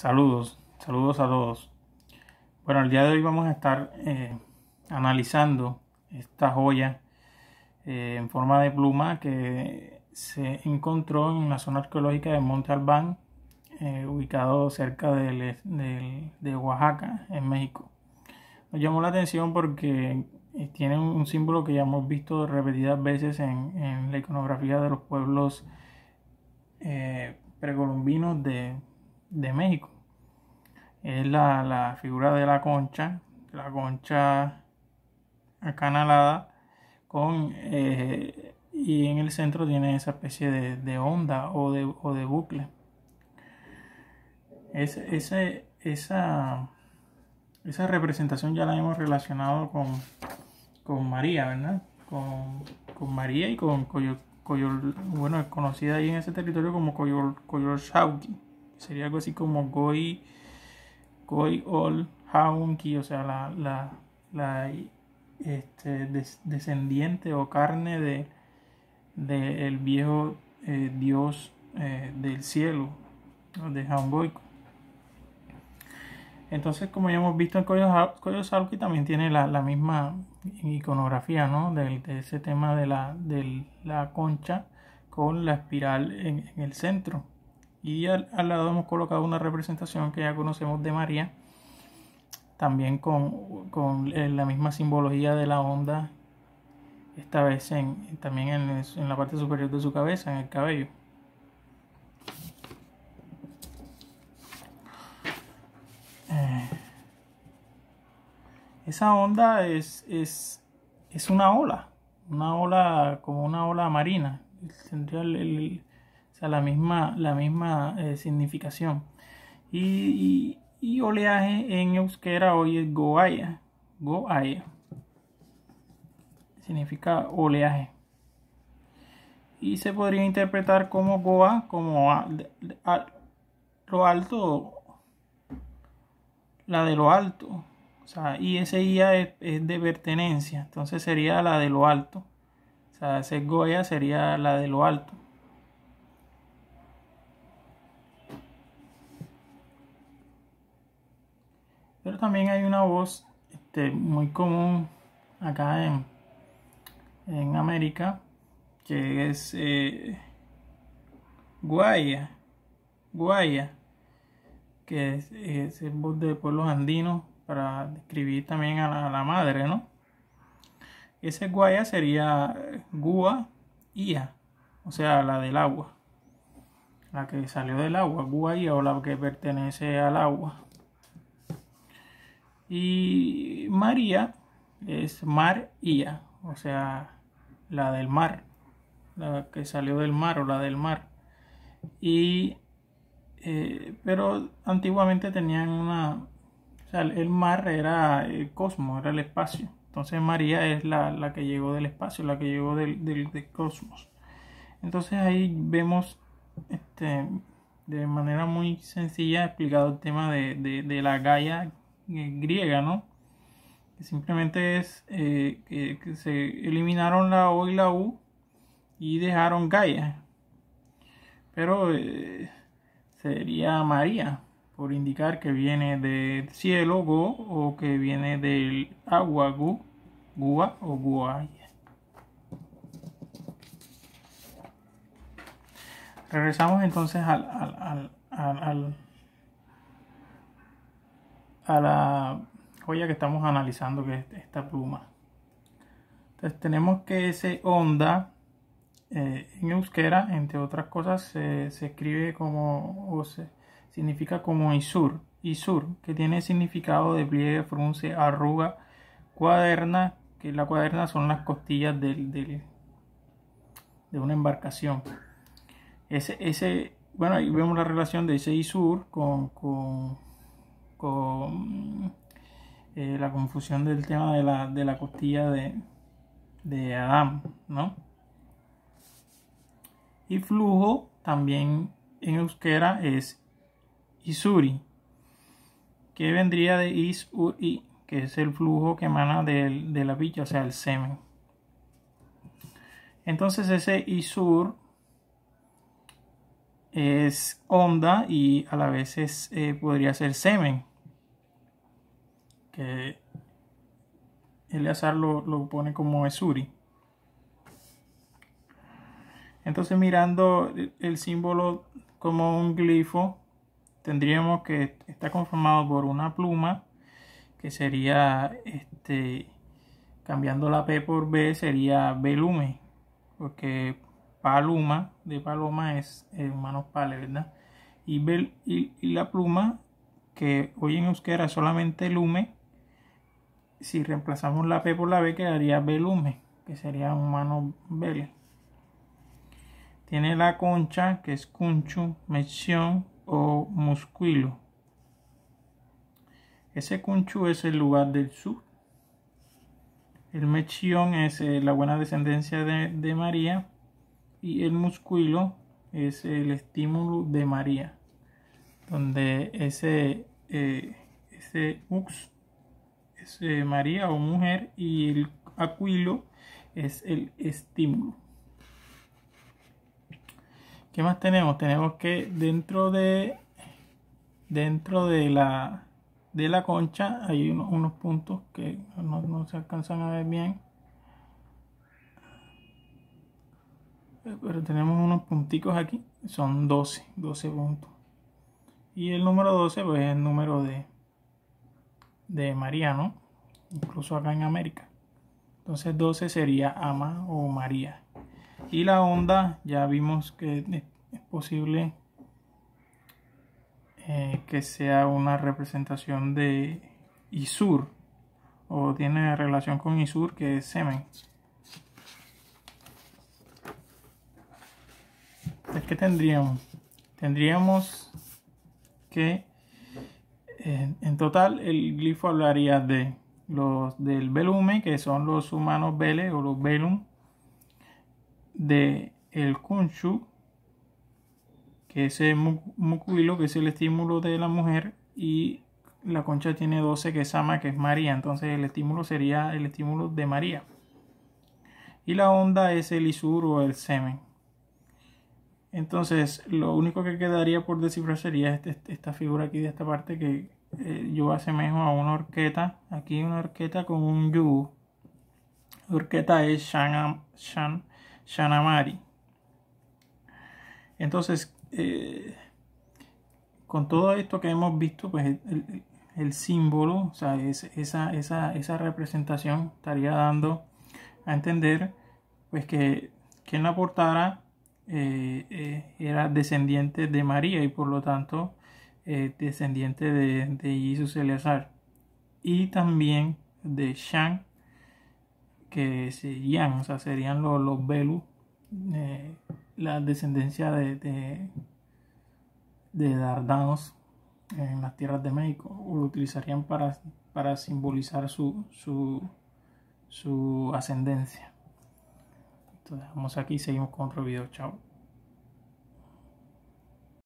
Saludos, saludos a todos. Bueno, el día de hoy vamos a estar eh, analizando esta joya eh, en forma de pluma que se encontró en la zona arqueológica de Monte Albán, eh, ubicado cerca de Oaxaca, en México. Nos llamó la atención porque tiene un, símbolo que ya hemos visto repetidas veces en, en la iconografía de los pueblos precolombinos de de México. Es la, figura de la concha, la concha acanalada, con, eh, y en el centro tiene esa especie de, onda o de, bucle. esa, esa representación ya la hemos relacionado con, con María, ¿verdad? Con, María y con bueno, conocida ahí en ese territorio como Coyol, Coyol Shauki. Sería algo así como Goi, Ol Haunki, o sea, la, este, descendiente o carne del de, viejo eh, dios eh, del cielo, de Haungoiko. Entonces, como ya hemos visto, el Koyo también tiene la, misma iconografía, De, ese tema de la, de la, concha con la espiral en el centro y al, lado hemos colocado una representación que ya conocemos de María, también con, eh, la misma simbología de la onda, esta vez en, también en, la parte superior de su cabeza, en el cabello. Eh, esa onda es, es, es, una ola, una ola como una ola marina. Tendría el la misma, la misma eh, significación. Y, oleaje en euskera hoy es goaya. Goaya. Significa oleaje. Y se podría interpretar como goa, como lo alto, la de lo alto. O sea, ia es, es de pertenencia, entonces sería la de lo alto. O sea, ese goya sería la de lo alto. Pero también hay una voz este, muy común acá en, en América que es eh, Guaya. Guaya, que es, voz de pueblos andinos para describir también a la, madre, ¿no? Ese Guaya sería eh, Gua, Ia, o sea, la del agua la que salió del agua, guaya o la que pertenece al agua. Y María es María, o sea, la del mar, la que salió del mar o la del mar. Y, eh, pero antiguamente tenían una, o sea, el mar era el cosmos, era el espacio. Entonces María es la, que llegó del espacio, la que llegó del, cosmos. Entonces ahí vemos este, de manera muy sencilla explicado el tema de, de la Gaia eh, griega, ¿no? Que simplemente es eh, que, se eliminaron la O y la U y dejaron Gaia. Pero eh, sería María, por indicar que viene del cielo, Go, o que viene del agua, Gu, Gua o Guaya. Regresamos entonces al, al, al, al a la joya que estamos analizando, que es esta pluma. Entonces tenemos que ese onda eh, en euskera, entre otras cosas, se escribe como o significa como isur, isur, que tiene significado de pliegue, frunce, arruga, cuaderna, que la cuaderna son las costillas del, del, de una embarcación. Ese, ese, bueno, ahí vemos la relación de ese isur con con eh, la confusión del tema de la, costilla de, de Adán, ¿no? Y flujo también en euskera es Isuri, que vendría de Isuri, que es el flujo que emana de, la picha, o sea, el semen. Entonces ese Isur es onda y a la vez es, eh, podría ser semen que el lo, lo pone como Esuri. Entonces mirando el símbolo como un glifo, tendríamos que está conformado por una pluma, que sería, este, cambiando la P por B, sería belume, porque paluma de paloma es manos pale, ¿verdad? Y, y, y, la pluma, que hoy en euskera solamente lume, si reemplazamos la P por la B quedaría Belume, que sería humano bel Tiene la concha, que es cuncho, Mechion o musculo. Ese cuncho es el lugar del sur. El mechión es eh, la buena descendencia de, María. Y el musculo es el estímulo de María. Donde ese, eh, ese ux eh, María o mujer y el aquilo es el estímulo. ¿Qué más tenemos? Tenemos que dentro de dentro de la de la concha hay unos, puntos que no, se alcanzan a ver bien. Pero tenemos unos punticos aquí, son 12, 12 puntos. Y el número 12 pues es el número de, de María, ¿no? Incluso acá en América. Entonces 12 sería ama o María. Y la onda ya vimos que es posible eh, que sea una representación de Isur o tiene relación con Isur que es semen. Entonces, ¿qué tendríamos? Tendríamos que en, total, el glifo hablaría de los del velume, que son los humanos vele o los velum, de el kunchu, que es el mucuilo, que es el estímulo de la mujer, y la concha tiene 12, que es ama, que es María. Entonces el estímulo sería el estímulo de María. Y la onda es el isur o el semen. Entonces, lo único que quedaría por descifrar sería este, este, esta figura aquí de esta parte que eh, yo asemejo a una horqueta. Aquí una horqueta con un yu La horqueta es Shanam, Shan, Shanamari. Entonces, eh, con todo esto que hemos visto, pues el, símbolo, o sea, esa, representación estaría dando a entender pues que quien la portara eh, eh, era descendiente de María y por lo tanto eh, descendiente de, de Jesús Eleazar y también de Shang que serían, o sea, serían los, los la descendencia de, de, de Dardanos en las tierras de México o lo utilizarían para, para simbolizar su, su ascendencia dejamos aquí y seguimos con otro video. Chao.